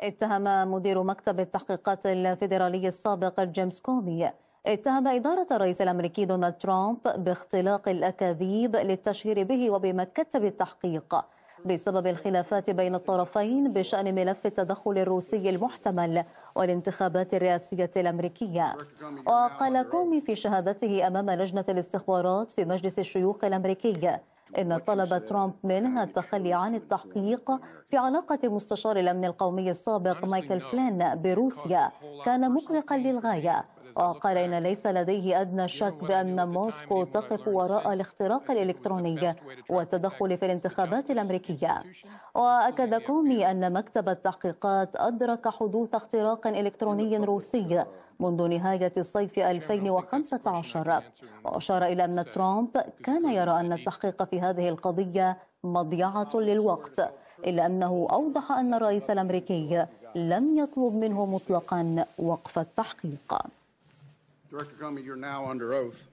اتهم مدير مكتب التحقيقات الفيدرالي السابق جيمس كومي اتهم إدارة الرئيس الأمريكي دونالد ترامب باختلاق الأكاذيب للتشهير به وبمكتب التحقيق بسبب الخلافات بين الطرفين بشأن ملف التدخل الروسي المحتمل والانتخابات الرئاسية الأمريكية وقال كومي في شهادته أمام لجنة الاستخبارات في مجلس الشيوخ الأمريكي إن طلب ترامب منها يعني التخلي عن التحقيق في يعني علاقة مستشار الأمن القومي السابق مايكل يعني فلين بروسيا كان مقلقا للغاية وقال آه، إن ليس لديه أدنى شك بأن موسكو تقف وراء الاختراق الإلكتروني والتدخل في الانتخابات الأمريكية وأكد كومي أن مكتب التحقيقات أدرك حدوث اختراق إلكتروني روسي منذ نهاية الصيف 2015 وأشار إلى أن ترامب كان يرى أن التحقيق في هذه القضية مضيعة للوقت إلا أنه أوضح أن الرئيس الأمريكي لم يطلب منه مطلقا وقف التحقيق Director Comey, you're now under oath.